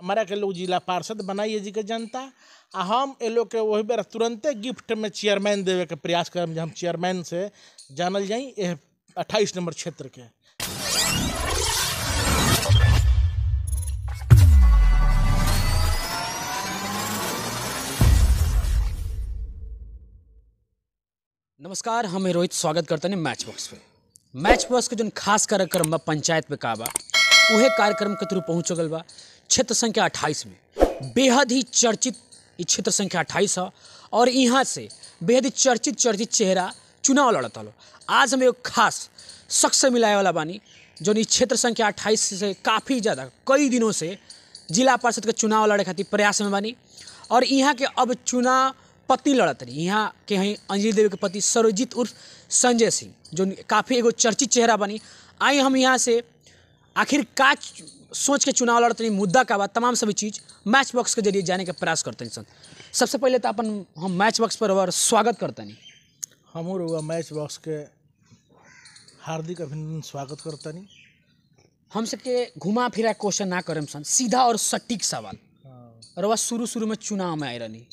हमारा के लोग जिला पार्षद बनाइए जी के जनता आ हम ए लोग के वही बेर तुरंते गिफ्ट में चेयरमैन देवे के प्रयास करब हम चेयरमैन से जानल जाए अट्ठाईस नंबर क्षेत्र के नमस्कार हमें रोहित स्वागत करते हैं मैच बॉक्स पे मैच बॉक्स के जो खास कार्यक्रम बा पंचायत में का बा कार्यक्रम के थ्रू पहुँच गल बा क्षेत्र संख्या अट्ठाईस में बेहद ही चर्चित क्षेत्र संख्या अट्ठाईस है और यहाँ से बेहद ही चर्चित चर्चित चेहरा चुनाव लड़त हलो आज हम एक खास शख्स मिलाए वाला बानी जो क्षेत्र संख्या अट्ठाईस से काफ़ी ज़्यादा कई दिनों से जिला पार्षद के चुनाव लड़े खातिर प्रयास में बानी और यहाँ के अब चुनाव पति लड़त रही यहाँ के हैं अंजलि देवी के पति सरोजित उर्फ संजय सिंह जो काफ़ी एगो चर्चित चेहरा बनी आई हम यहाँ से आखिर का सोच के चुनाव लड़ते हैं मुद्दा का बात तमाम सभी चीज़ मैच बॉक्स के जरिए जाने का प्रयास करते हैं सर सबसे पहले तो अपन हम मैच बॉक्स पर और स्वागत करते हैं हम मैच बॉक्स के हार्दिक अभिनंदन स्वागत करते नहीं हम सबके घुमा फिरा क्वेश्चन ना करें सन सीधा और सटीक सवाल रवा शुरू शुरू में चुनाव में आई रही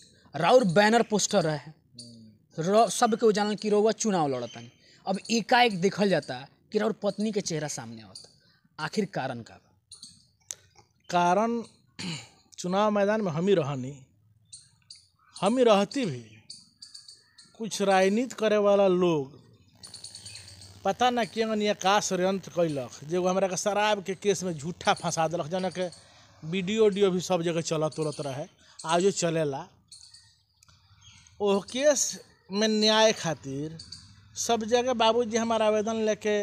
राउर बैनर पोस्टर रहे सबके जानल कि रोवा चुनाव लड़तनी अब एकाएक देखल जाता कि राउर पत्नी के चेहरा सामने आता आखिर कारण का कारण चुनाव मैदान में हम ही रहनी हम ही रहती भी कुछ राजनीति करे वाला लोग पता न केंगन या का षडयंत्र कैलक जो हमारे के शराब के केस में झूठा फंसा दिलक जन के वीडियो डीओ भी सब जगह चलत उलत रहे आज चलेला ओह केस में न्याय खातिर सब जगह बाबूजी हमारा आवेदन लेके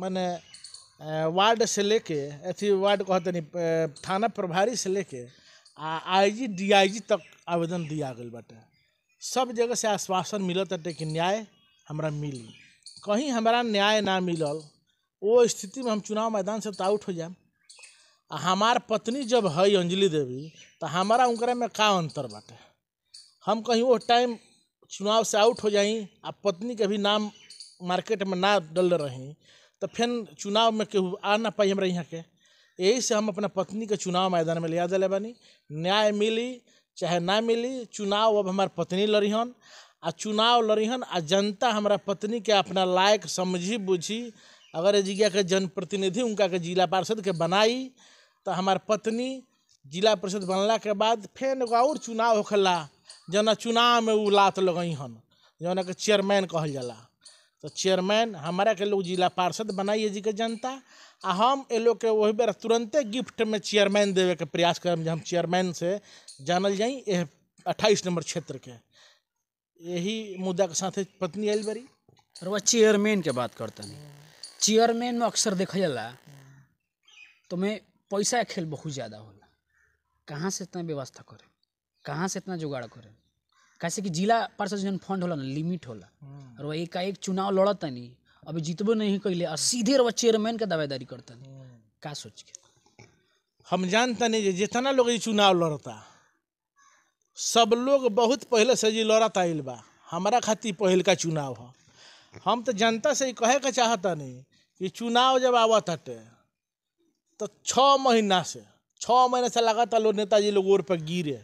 मैंने वार्ड से लेके अथी वार्ड कहते नहीं थाना प्रभारी से लेके आई जी डी आई जी तक आवेदन दिया गया बटे सब जगह से आश्वासन मिलत बाटे कि न्याय हमरा मिली कहीं हमारा न्याय ना मिलल वो स्थिति में हम चुनाव मैदान से तो आउट हो जाए आ हमार पत्नी जब है अंजलि देवी तो हमारा उनकरा में का अंतर बाटे हम कहीं वो टाइम चुनाव से आउट हो जाई आ पत्नी के भी नाम मार्केट में ना डल रही तो फिर चुनाव में केहू आ ना पाई हमारे यहाँ के यही से हम अपना पत्नी के चुनाव मैदान में ले दिले बनी न्याय मिली चाहे ना मिली चुनाव अब हमार पत्नी लड़िहन आ चुनाव लड़िहन आ जनता हमारा पत्नी के अपना लायक समझी बुझी अगर जिज्ञा के जनप्रतिनिधि उनका के जिला पार्षद के बनाई तो हमार पत्नी जिला परिषद बनला के बाद फिर एगो और चुनाव होखला जना चुनाव में उ लात लगन हन के चेयरमैन कहल जाला तो चेयरमैन हमारा के लोग जिला पार्षद बनाइए जी के जनता आ हम ए लोग के वही बेर तुरंते गिफ्ट में चेयरमैन देवे के प्रयास करें हम चेयरमैन से जानल जाए यह अट्ठाईस नंबर क्षेत्र के यही मुद्दा के साथ पत्नी आयल बरी वह चेयरमैन के बात करते हैं चेयरमैन में अक्सर देखा जाला तो मैं पैसा खेल बहुत ज़्यादा होला कहाँ से इतना व्यवस्था करें कहाँ से इतना जुगाड़ करें कैसे कि जिला पार्षद जो फंड होला ना लिमिट होला हम्म। और वो एक एक चुनाव लड़त नहीं अभी जीतबो नहीं कैले और सीधे वो चेयरमैन के दावेदारी करता नहीं हम्म। का सोच के हम जानता नहीं जितना लोग ये चुनाव लड़ता सब लोग बहुत पहले से जी लड़त आइल बा हमारा खातिर पहल का चुनाव है हम तो जनता से कहे के चाहता नहीं कि चुनाव जब आवत हटे तो छः महीना से छः महीना से लगातार लोग नेताजी लोग और पर गिरे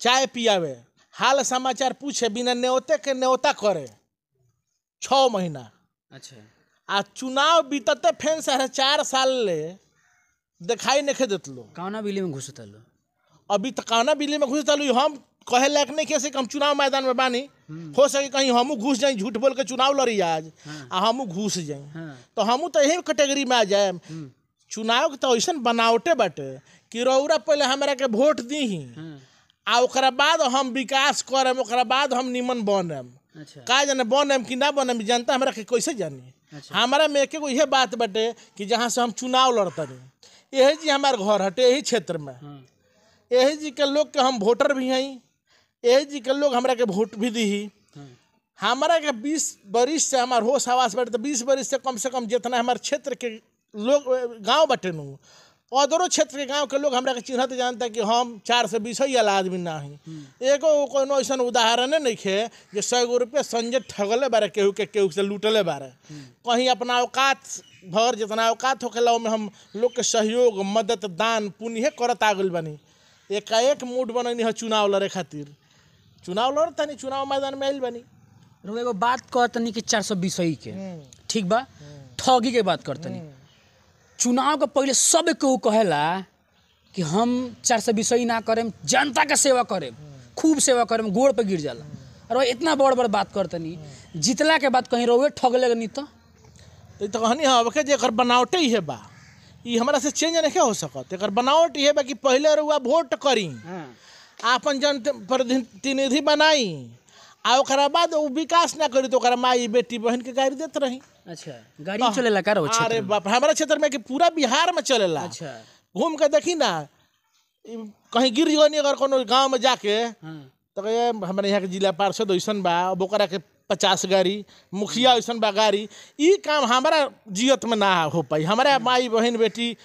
चाय पियावे हाल समाचार पूछे बिना न्योते के न्योता करे छ महीना अच्छा आ चुनाव बीतते फेन साढ़े चार साल ले दिखाई नहीं देते लो काना बिली में घुस तलो अभी तो काना बिली में घुस तलो हम कहे लायक नहीं कैसे कम चुनाव मैदान में बानी हम्म। हो सके कहीं हमू घुस जाए झूठ बोल के चुनाव लड़ी आज हाँ। आ हमू घुस जाए हाँ। तो हमू तो यही कैटेगरी में आ जाए हम्म। चुनाव के तो ऐसा बनावटे बाटे कि रौरा पहले हमारा के वोट दी ही हाँ। आ बाद हम विकास करम ओकरा बाद हम निमन बनम अच्छा। का जाने बनम कि ना बनम जनता हमारा के कैसे जानी अच्छा। हमारा में एक इहे बात बटे कि जहाँ से हम चुनाव लड़तनी यही जी हमारे घर हटे यही क्षेत्र में यही हाँ। जी के लोग के हम वोटर भी हई यही जी के लोग हमारा के वोट भी दी हमारा हाँ। के बीस बरिश से हमार होश आवास बटे तो बीस बरिश से कम से कम जितना हमारे क्षेत्र के लोग गाँव बटे नू अदरों क्षेत्र के गाँव के लोग हमारे चिन्हत जानते हैं कि हम चार से बीस वाला आदमी ना ही एगो कोनो ऐसा उदाहरण नहीं है जो सौ गो रुपये संजय ठगले बारे केहू के केहू से लूटले बारे कहीं अपना औकात भर जितना औकात होखेला में हम लोग के सहयोग मदद दान पुण्य करत आगे बनी एकाएक मूड बननी है चुनाव लड़े खातिर चुनाव लड़ तनी चुनाव मैदान में आयल बनी एगो बात कहतनी कि चार सौ बीस के हम्म। ठीक बा हम्म। ठगी के बात करतनी हम्म। चुनाव के पहले सब केहू कहला कि हम चार सौ विषय ना करें जनता के सेवा करें खूब सेवा करें गोड़ पर गिर जाला और इतना बड़ बड़ बात नहीं जितला के बाद कहीं रहुए ठग नहीं तो तो कहनी हाँ अबके जे बनावटे ही है बा ये हमारा से चेंज नहीं हो सकत एक बनावट ये बा कि पहले रुआ वोट करी अपन जन प्रतिनिधि बनाई आ बाद विकास ना करी तो माई बेटी बहन के गाड़ी देते रही अच्छा गाड़ी क्षेत्र में कि पूरा बिहार में चलेला अच्छा घूम के देखी ना कहीं गिर जो अगर को गाँव में जाके तो हमारे यहाँ के जिला पार्षद ऐसा बा बोकरा के पचास गाड़ी मुखिया ऐसा बा गाड़ी इ काम हमारा जियत में ना हो पाई हमारा माई बहन बेटी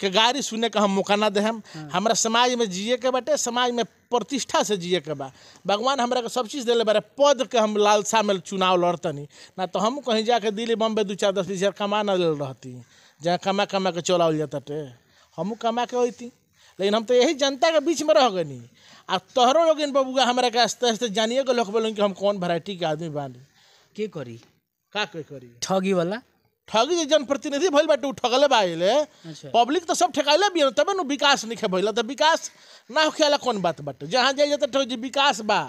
के गारी सुने का हम मौका ना देम हमारा हाँ। समाज में जिए के बटे समाज में प्रतिष्ठा से जिए के बा भगवान हमारा के सब चीज़ दिले बारे पद के हम लालसा में चुनाव लड़तनी ना तो हम कहीं जाके दिल्ली बम्बे दू चार दस बीस हजार कमा ना रहती जहाँ कमा कमा के चलावल जाता हम कमा के होती लेकिन हम तो यही जनता के बीच में रह गनी आ तोहरों लोग बबुआ हमारा के आस्ते आस्ते जानिए के लोग बोलेंगे कि हम कौन वैरायटी के आदमी बानी के करी का करी ठगी वाला ठगी जन प्रतिनिधि बाटे ठगले बा अच्छा। पब्लिक तो सब ठेकाइले बी तबे न विकास निखे भैल तो विकास ना होखेला कौन बात बाटे जहाँ जाइए तो ठगी विकास बा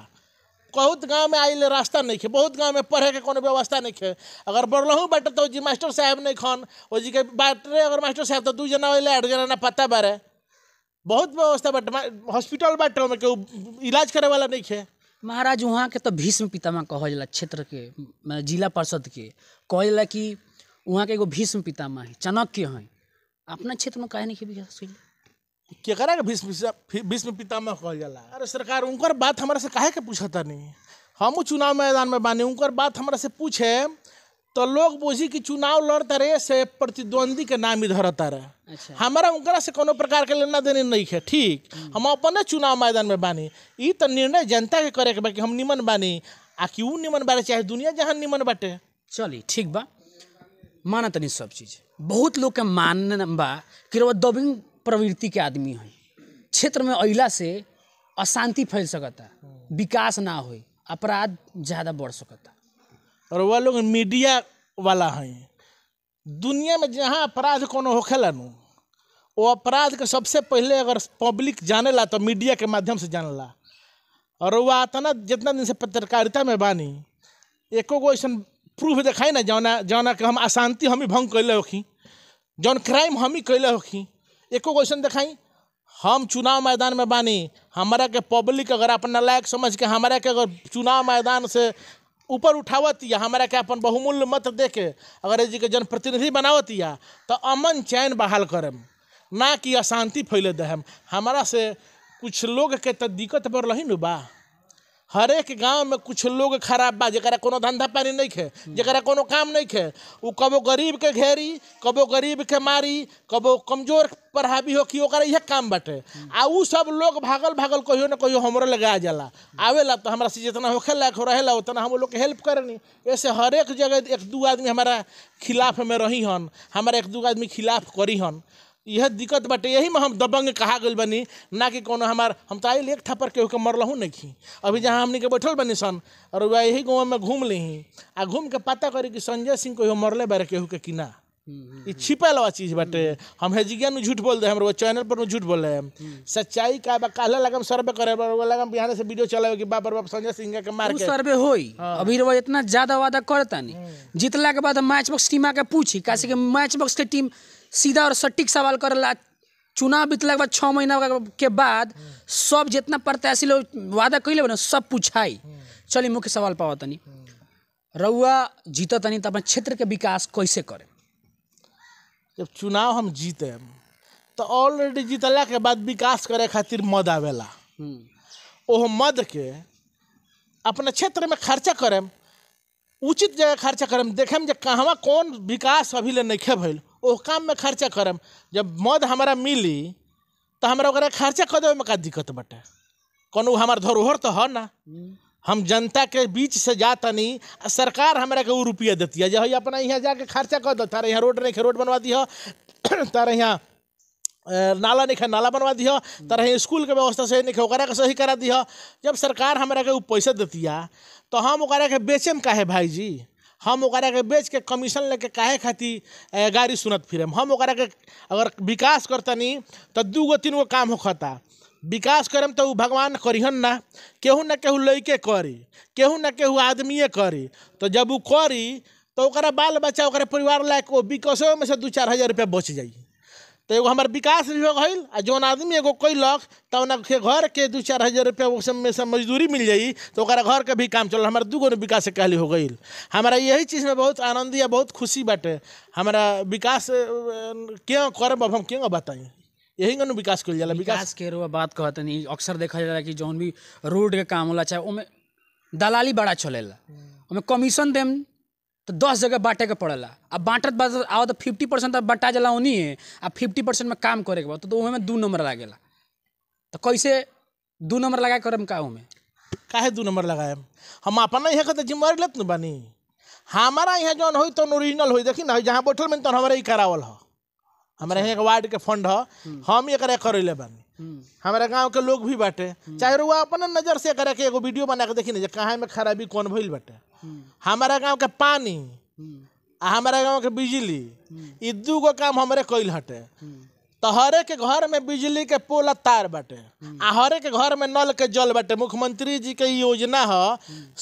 बहुत गाँव में आइले रास्ता नहीं खे बहुत गाँव में पढ़े के कोनो व्यवस्था नहीं खे अगर बढ़लहू बाटे तो जी मास्टर साहब नहीं खन वो जी के बाटे अगर मास्टर साहब तो दू जना अल आठ जना पता बारे बहुत व्यवस्था बाटे हॉस्पिटल बाटे में के इलाज करे वाला नहीं खे महाराज वहाँ के तो भीष्म पितामह कहल क्षेत्र के जिला परिषद के कहला कि वहाँ के एगो भीष्म पितामह है चाणक्य है अपना क्षेत्र में कहे नहीं विकास कैल केकरा के भीष्म पितामह कहल जाला अरे सरकार उनकर बात हमारा से कहे के पूछता नहीं हम चुनाव मैदान में बानी उनकर बात हमारा से पूछे तो लोग बोझी कि चुनाव लड़ता रहे से प्रतिद्वंदी के नाम इधर धरता रहे अच्छा। हमारा उनका से कोनो प्रकार के लेना देने नहीं है ठीक हम्म। हम अपने चुनाव मैदान में बानी ई तो निर्णय जनता के करे के बाकी कि हम निमन बानी आ कि ऊ निमन बारे चाहे दुनिया जहाँ निमन बाटे चलिए ठीक बा माना तनी सब चीज़ बहुत लोग के मान बा कि दबिंग प्रवृत्ति के आदमी है क्षेत्र में अला से अशांति फैल सकता विकास ना हो अपराध ज़्यादा बढ़ सकता और वह लोग मीडिया वाला है दुनिया में जहाँ अपराध कोनो होखेला नु वो अपराध के सबसे पहले अगर पब्लिक जाने ला तो मीडिया के माध्यम से जान ला और वह आतना जितना दिन से पत्रकारिता में बानी एको गो ऐसा प्रूफ देखाई ना जौना जौना के हम अशांति हम ही भंग कैले होखी जौन क्राइम हम ही कैले होखी एको क्वेश्चन देखाई हम चुनाव मैदान में बानी हमारा के पब्लिक अगर अपन लायक समझ के हमारा के अगर चुनाव मैदान से ऊपर उठावत या हमारा के अपन बहुमूल्य मत दे के अगर जी के जनप्रतिनिधि बनावत या तो अमन चैन बहाल करम ना कि अशांति फैले दहम हमारा से कुछ लोग के तो दिक्कत बढ़ रही न बा हर एक गाँव में कुछ लोग खराब बा जरा को धंधा पानी नहीं खे जरा को काम नहीं खे वो कबो गरीब के घेरी कबो गरीब के मारी कबो कमजोर पर हावी हो कि यह काम बटे आ उ सब लोग भागल भागल कहियो ना कहियो हमारे लगे आ जाला आवेला तो हमारा से जितना होखे लायक हो रहे उतना हम लोग हेल्प करनी ऐसे हर एक जगह एक दो आदमी हमारा खिलाफ में रही हन हमारा एक दो आदमी खिलाफ करी हन यह दिक्कत बटे यही में हम दबंग कहा गल बनी ना कि कोनो हमार हम तो आइल एक थपर के होकर ना कि अभी जहाँ हमने के बैठल बनी सन और वह यही गाँव में घूम ली आ घूम के पता करी कि संजय सिंह को मरले बारे केहू के कि ना ये छिपल वाला चीज बटे हम्म, हम्म। हम हेजिया नु झूठ बोल दे हमरो चैनल पर नु झूठ बोल रहे हम सच्चाई का बा काला लगम सर्वे करे लगम बिहार से वीडियो चलावे कि बाप बाप संजय सिंह के मार के सर्वे होई हाँ। अभी रवा इतना ज्यादा वादा करता नहीं हम्म। जितला के बाद मैच बॉक्स टीम आके पूछी कासे के मैच बॉक्स के टीम सीधा और सटीक सवाल करला चुनाव बीतला के बाद छः महीना के बाद सब जितना प्रत्याशी लोग वादा कैले बने सब पूछाई चलिए मुख्य सवाल पावा तनी रउआ जीत तनी तो अपने क्षेत्र के विकास कैसे करें जब चुनाव हम जीते तो ऑलरेडी जीतला के बाद विकास करे खातिर मद आवेला हम्म। ओह मद के अपने क्षेत्र में खर्चा करें उचित जगह खर्चा करम देखम जे कहवा कौन विकास अभी ले नहीं खेब वह काम में खर्चा करम जब मद हमारा मिली तो हमारा खर्चा कर देवे में का दिक्कत बटे कौन हमारे धरोहर तो है ना हम्म। हम जनता के बीच से जाता नहीं सरकार हमारे के रुपया देती है जो अपना यहाँ जाके खर्चा कर दो तार यहाँ रोड नहीं रोड बनवा दी हो यहाँ नाला नहीं नाला बनवा दी हो यहाँ स्कूल के व्यवस्था सही नहीं ओकरा सही करा दी हो जब सरकार हमारे के पैसा देतिया तो हम ओकरा के बेचे का है भाई जी हम ओकरा के बेच के कमीशन लेके काहे खाती गाड़ी सुनत फिर हम ओकरा के अगर विकास करतनी तो दू गो तीन गो काम खता विकास करम तो भगवान करिहन ना केहू ना केहू लैके करी केहू ना केहू आदमीए करी तो जब वो करी तो उकरा बाल बच्चा उकरा परिवार लायक वो विकासो में से दू चार हज़ार रुपया बच जाए तो एगो हमारे विकास विभाग है आ जौन आदमी एगो कैलक तब के घर के दू चार हज़ार रुपया उसमें में से मजदूरी मिल जाइ तो घर के भी काम चल हमारे दूगो विकास से कहली हो गई हमारा यही चीज़ में बहुत आनंद या बहुत खुशी बाटे हमारा विकास क्यों करब अब हम क्यों बताएँ यही नु विकास कल जाला विकास के रो बात नहीं अक्सर देखा जाला कि जोन भी रोड के काम होला चाहे ओमे दलाली बड़ा चलेला हम्म। ओमे कमीशन देम तो दस जगह बांटे के पड़ेला अब बांटत बाद आओ तो फिफ्टी परसेंट तो बांटा जला उन्हीं है अब फिफ्टी परसेंट में काम करे के बाद तो, तो उमें दू नंबर लगे तो कैसे दू नंबर लगा करम का उमें काहे दू नंबर लगाएम हम अपना यहाँ का जिम्मेवारी लेत बानी हमारा यहाँ जौन हो तो ओरिजिनल हो देखी ना जहाँ बैठल में तो हमारे ही करावल हो हमारे यहाँ अच्छा। एक वार्ड के फंड है हम्म। हम एक करे बानी हमारे हम्म। गांव के लोग भी बाटे हम्म। चाहे वो अपने नजर से करे के एगो वीडियो बना के देखी ना कहा में खराबी कौन भइल बाटे हमारे गांव के पानी आ हमारे गांव के बिजली ये गो काम हमारे कैल हटे तो हरे के घर में बिजली के पोल तार बाटे आ हरे के घर में नल के जल बाटे मुख्यमंत्री जी के योजना है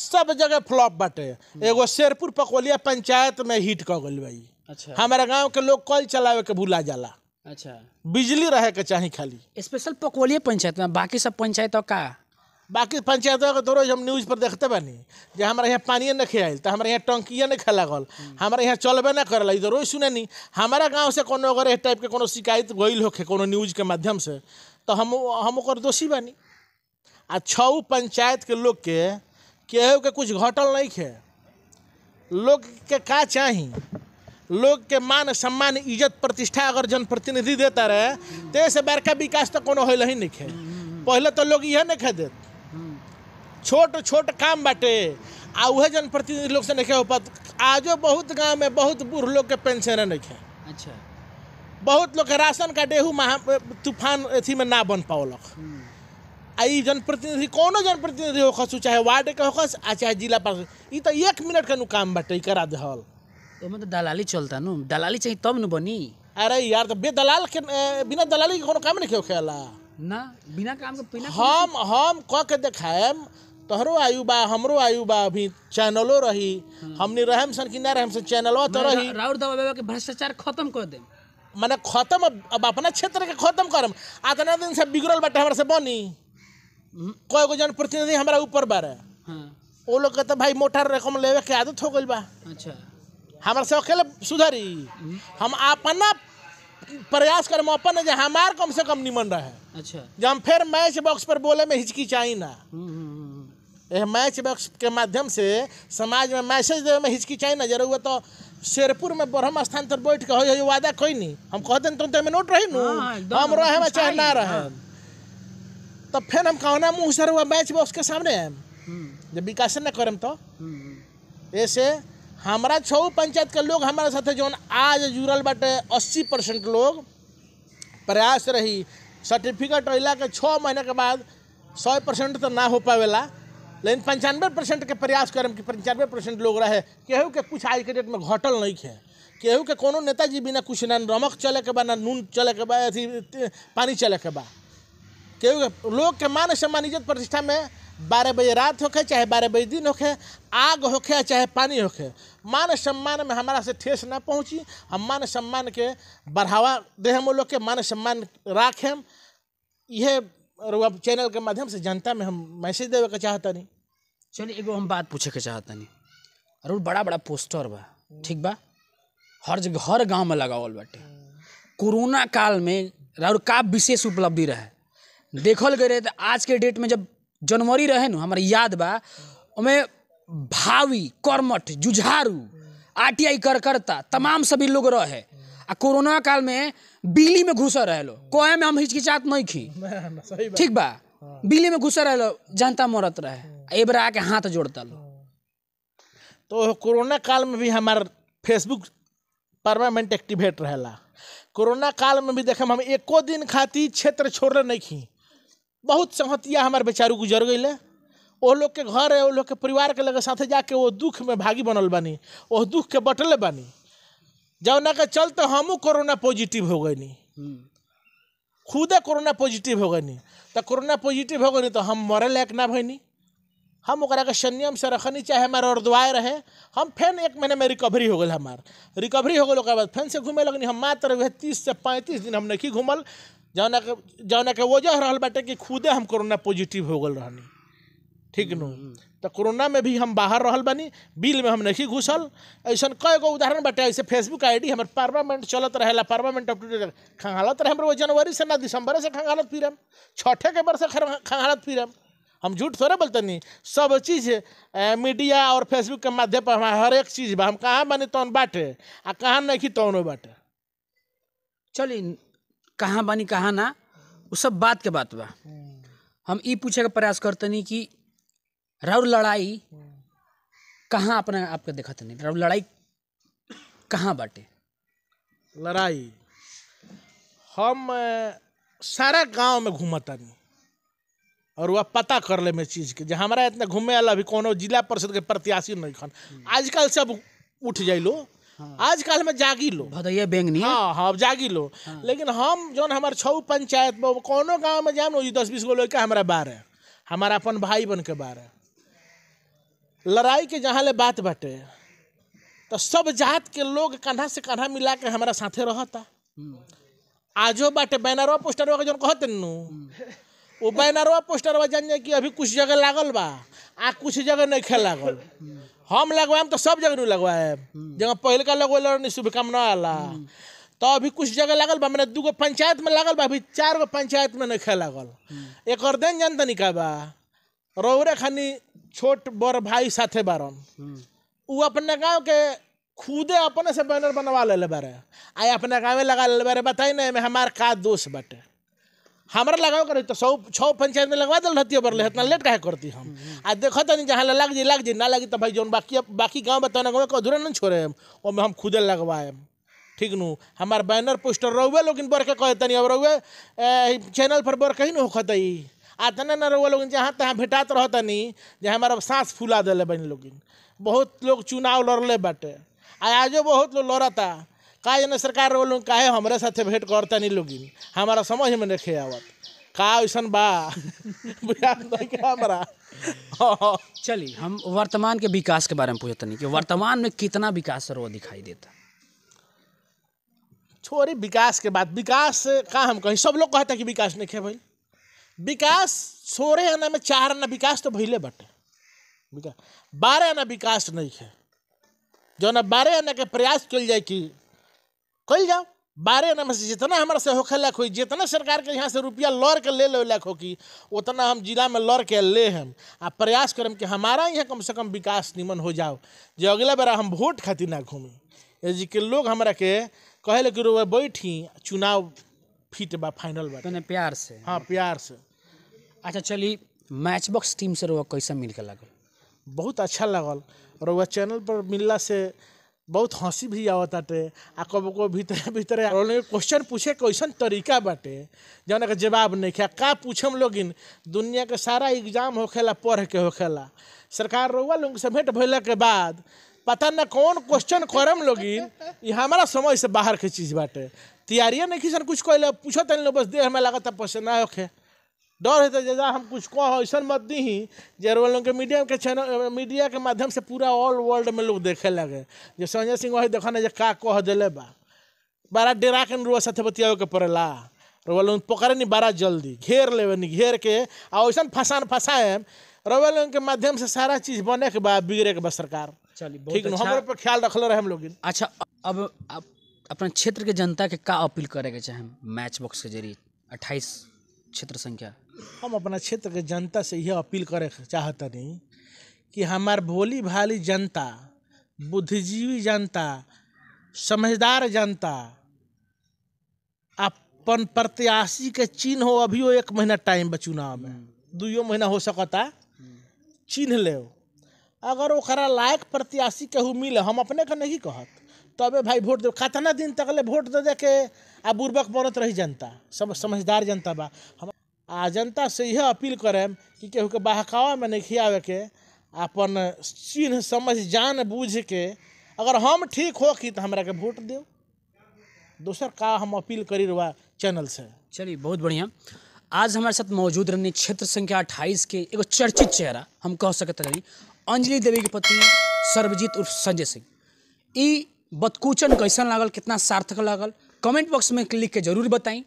सब जगह फ्लॉप बाटे एगो शेरपुर पकौलिया पंचायत में हिट कर गई भाई अच्छा हमारे गाँव के लोग कल चलावे के भूला जाला अच्छा बिजली रहे के चाहिए खाली स्पेशल पकौलिए पंचायत में बाकी सब पंचायतों का बाकी पंचायतों के दो रोज हम न्यूज पर देखते बनी जो हमारे यहाँ पानी न खे तो हमारे यहाँ टंकिया नहीं खेला लगल हम्म। हमारे यहाँ चलबे न करेला इधर रोज सुने नहीं हमारा गाँव से कोनो अगर इस टाइप के कोनो शिकायत गई होके कोनो न्यूज के माध्यम से तो हम हम दोषी बनी आ छऊ पंचायत के लोग के केहू के कुछ घटल नहीं खे लोग के का चाही लोग के मान सम्मान इज्जत प्रतिष्ठा अगर जनप्रतिनिधि देता रहे तो ऐसे बड़का विकास तो कोनो होल ही नहीं खे पहले तो लोग यह नहीं खे देते छोट छोट काम बाटे आ वह जनप्रतिनिधि लोग से नहीं हो पात आजो बहुत गांव में बहुत बूढ़ लोग के पेंशन नहीं खे अच्छा बहुत लोग के राशन का डेहू महा तूफान अथी में ना बन पावलक आई जनप्रतिनिधि कोनो जनप्रतिनिधि होखस चाहे वार्ड के होकस आ चाहे जिला पार्षद ये तो एक मिनट का काम बाटे करा दल ओमे तो दलाली चलता नु दलाली चाहिए तब न बनी अरे यार तो बेदलाल के बिना दलाली के कोनो काम नहीं खेला ना बिना काम के बिना हम हम कह के देखाएम तोहरो आयु बा हमरो आयु बा अभी चैनलो रही हाँ। हमने रहम सन कि ना रहम सन चैनलो तो रही राउर दवा बाबा के भ्रष्टाचार खत्म कर दे माने खत्म अब अपना क्षेत्र के खत्म करम आतना दिन से बिगड़ल बाटे हमरा से बनी कय हम्म। को जन प्रतिनिधि हमरा ऊपर बारे हां ओ लोग कहते भाई मोटर रकम लेवे के आदत हो गइल बा अच्छा हमारे से अकेले सुधरी हम अपना प्रयास करम अपन जे हमार कम से कम निमन रहे अच्छा जब हम फिर मैच बॉक्स पर बोले में हिचकिचाई ना यह मैच बॉक्स के माध्यम से समाज में मैसेज देवे में हिचकिचाई ना जरूर तो शेरपुर में ब्रह्म स्थान पर बैठ के हो वादा कोई नहीं हम कह दें तुम तो नोट रही नू हम रहे में चाहे ना रहे तो फिर हम कहना मुँह सर हुआ मैच बॉक्स के सामने आए हम्म। जब विकास न करम तो ऐसे हमारा छ पंचायत के लोग हमारे साथ जो आज जुड़ल बाटे अस्सी परसेंट लोग प्रयास रही सर्टिफिकेट अला के छः महीने के बाद सौ परसेंट तो ना हो पावेला लेकिन पंचानवे परसेंट के प्रयास करम कि पंचानवे परसेंट लोग रहे केहू के कुछ आज के डेट में घटल नहीं है केहू के कोनो नेताजी बिना कुछ ना नमक चले के बा ना नून चले के बा अथी पानी चले के बा केहू के लोग के मान सम्मान इज्जत प्रतिष्ठा में बारह बजे रात होके चाहे बारह बजे दिन होके आग होके चाहे पानी होके मान सम्मान में हमारा से ठेस ना पहुँची हम मान सम्मान के बढ़ावा दे लोग के मान सम्मान राखें यह चैनल के माध्यम से जनता में हम मैसेज देवे के चाहता नहीं चलिए एगो हम बात पूछे के चाहता नहीं अरुण बड़ा बड़ा पोस्टर बा ठीक बा हर जगह हर गाँव में लगावल बाटे कोरोना काल में राहुल का विशेष उपलब्धि रहे देखल गए रहे तो आज के डेट में जब जनवरी रहे हमारे याद बा ओमे भावी कर्मठ जुझारू आर टी आई कार्यकर्ता तमाम सभी लोग रहे आ कोरोना काल में बिली में घुस रहे लोग में हम हिचकिचात नहीं खी ठीक बा हाँ। बिली में घुस रहे जनता मरत रहे बार आके हाथ जोड़ता हाँ। लोग तो कोरोना काल में भी हमार फेसबुक परमानेंट एक्टिवेट रहे कोरोना काल में भी देखे हम एको दिन खाती क्षेत्र छोड़ नहीं खी बहुत संहतिया हमारे बेचारू गुजर गई वह लोग के घर है वो लोग के परिवार के लगे साथ जाके वो दुख में भागी बनल बानी वह दुख के बटले बानी जौना के चलते तो हमू कोरोना पॉजिटिव हो गई हम्म। खुदे कोरोना पॉजिटिव हो गई तो कोरोना पॉजिटिव हो गई तो हम मरे लायक ना भैनी हम के संयम से रखनी चाहे हमारे और दुआए रहे हम फेन एक महीने में रिकवरी हो गए हमार रिकवरी हो गए ओकर बाद से घूमे लगनी हम मात्र वह तीस से पैंतीस दिन हम नहीं घूमल जौना के जौना के वजह रहा बाटे कि खुदे हम कोरोना पॉजिटिव हो गल रहनी ठीक न हम्म, हम्म। तो कोरोना में भी हम बाहर रहल बनी बिल में हम नहीं घुसल ऐसा कई गो उदाहरण बाटे ऐसे फेसबुक आईडी हमारे परमानेंट चलत रहे परमानेंट अप टू खंगालत रहे हम जनवरी से ना दिसंबर से खंगालत फिर हम छठे के से खंगालत फिर हम हम झूठ थोड़े बोलते नहीं सब चीज़ मीडिया और फेसबुक के माध्यम पर हमारे हर एक चीज़ बा हम कहाँ बने तौन बाटे आ कहाँ नहीं तौन बाटे चलिए कहाँ बानी कहाँ ना वो सब बात के बात बा हम्म। हम ई पूछे का प्रयास करतनी कि राउर लड़ाई हम्म। कहाँ अपने आपके देखत नहीं राउर लड़ाई कहाँ बाटे लड़ाई हम सारा गांव में घूमतानी और वह पता कर ले में चीज़ के जो हमारा इतना घूमे वाला अभी कोनो जिला परिषद के प्रत्याशी नहीं खन हम्म। आजकल सब उठ लोग हाँ। आजकल में जागी लो भदैया नहीं हाँ हाँ जागी लो हाँ। लेकिन हम जो हमारे छऊ पंचायत में कोनो गांव में ना दस बीस गो लड़का हमारा बार है हमारा अपन भाई बन के बार है लड़ाई के जहाँ ले बात बटे तो सब जात के लोग कंधा से कंधा मिला के हमारा साथे रहता हम्म। आजो बाटे बैनरवा पोस्टर जो कहते नु हम्म। वो बैनरवा पोस्टर जान जाए कि अभी कुछ जगह लागल बा आ कुछ जगह नहीं खेल लागल हम्म। हम लगवाएम तो सब जगह लगवाएम हम्म। जगह पहलका लगवेल शुभकामना आला हम्म। तो अभी कुछ जगह लागल बा मैंने दूगो पंचायत में लागल बा अभी चार गो पंचायत में नहीं लागल हम्म। एक और दिन जनता तनिक बा रौरे खानी छोट बड़ भाई साथे बारन वो अपने गांव के खुदे अपने से बैनर बनवा ले बारे आई अपने गाँव में लगा ले बारे बताई ना हमार का दोष बटे हमारा लगाओ कर तो सौ छः पंचायत में लगवा दिल रहती बरले इतना लेट कहे करती हम आ देखो तो नहीं जहाँ लग जी लग जी ना लगी तो भाई जो बाकी बाकी गाँव बताना गाँव को अधूरा नहीं छोड़े वो में हम खुदे लगवाए ठीक नु हमार बैनर पोस्टर रहुए लोग इन के कहे तनी अब रहुए चैनल पर बड़ कहीं होते आ तने ना रहुए लोग जहाँ तहाँ भेटात रह नहीं जहाँ हमारा सांस फुला दिले बहन लोग बहुत लोग चुनाव लड़ले बाटे आजो बहुत लोग लड़ता का जन सरकार वो लोग काहे हमारे साथ भेंट करता नहीं लोग हमारा समझ में नहीं आवत का ऐसा बा तो हमारा चलिए हम वर्तमान के विकास के बारे में पूछते नहीं कि वर्तमान में कितना विकास रो दिखाई देता छोरी विकास के बाद विकास का हम कहीं सब लोग कहता कि विकास नहीं खे भाई विकास सोरे आना में चार आना विकास तो भैले बटे विकास बारह आना विकास नहीं है जो ना बारह आना के प्रयास कल जाए कि कल जाओ बारह नंबर से जितना हमारे से होखेला खोई जितना सरकार के यहाँ से रुपया लौर के ले लेला कि उतना हम जिला में लौर के ले हम आ प्रयास करम कि हमारा यहाँ कम से कम विकास निमन हो जाओ जो अगला बार हम वोट खातिर ना घूमी जी के लोग हमारा के कह कि रो बैठी चुनाव फिट बा फाइनल बा तने प्यार से हाँ प्यार से अच्छा चली मैच बॉक्स टीम से रो कैसे मिल के लगल बहुत अच्छा लगल और वह चैनल पर मिलला से बहुत हंसी भी आवत बाटे आ को भीतर भीतर क्वेश्चन पूछे कैसन तरीका बाटे जौन के जवाब नहीं खा का पूछम लोगिन दुनिया के सारा एग्जाम होखेला पढ़ के होखेला सरकार रउआ लोग से भेंट भैला के बाद पता न कौन क्वेश्चन करम लोगिन ये हमारा समझ से बाहर के चीज़ बाटे तैयारिया नहीं किसान कुछ कहले पूछो तन बस देह में लागत पसंद ना होखे डर है तो जैसा हम कुछ कह ऐसा मत दी जरूर लोग के मीडिया के चैनल मीडिया के माध्यम से पूरा ऑल वर्ल्ड में लोग देखे लगे जो संजय सिंह वही देखा ना का कह दिले बा बारा डेरा के रुआ सथपतिया के पड़ेला ला लोग पकड़े नहीं बारा जल्दी घेर लेवे नहीं घेर के आ ऐसा फसान फसाए रुआ लोग के माध्यम से सारा चीज़ बने के बाद बिगड़े के बा सरकार चलिए ठीक है अच्छा। हमारे पर ख्याल रखले रहे हम लोग अच्छा अब अपना क्षेत्र के जनता के का अपील करे के चाहे मैच बॉक्स के जरिए अट्ठाईस क्षेत्र संख्या हम अपना क्षेत्र के जनता से यह अपील करे चाहतनी कि हमार भोली भाली जनता बुद्धिजीवी जनता समझदार जनता अपन प्रत्याशी के चिन्ह हो अभियो एक महीना टाइम बा चुनाव में हम्म। दुयो महीना हो सकता हम्म। चिन्ह ले अगर ओकरा लायक प्रत्याशी केहू मिले हम अपने का नहीं कहत तबे भाई वोट दे कितना दिन तक ले वोट दे दे के आ बुर्बक बनत रही जनता सब समझदार जनता बा हम आ जनता से यह अपील करें कि केहू के बहकावा में नहीं खियावे के अपन चिन्ह समझ जान बूझ के अगर हम ठीक हो कि तो हमरा के वोट दे दोसर का हम अपील करी रहा चैनल से चलिए बहुत बढ़िया आज हमारे साथ मौजूद रहने क्षेत्र संख्या अट्ठाईस के एगो चर्चित चेहरा हम कह सकते रही अंजलि देवी के पति सर्वजीत उर्फ संजय सिंह ई बतकूचन कैसन लागल कितना सार्थक लागल कमेंट बॉक्स में लिख के जरूर बताई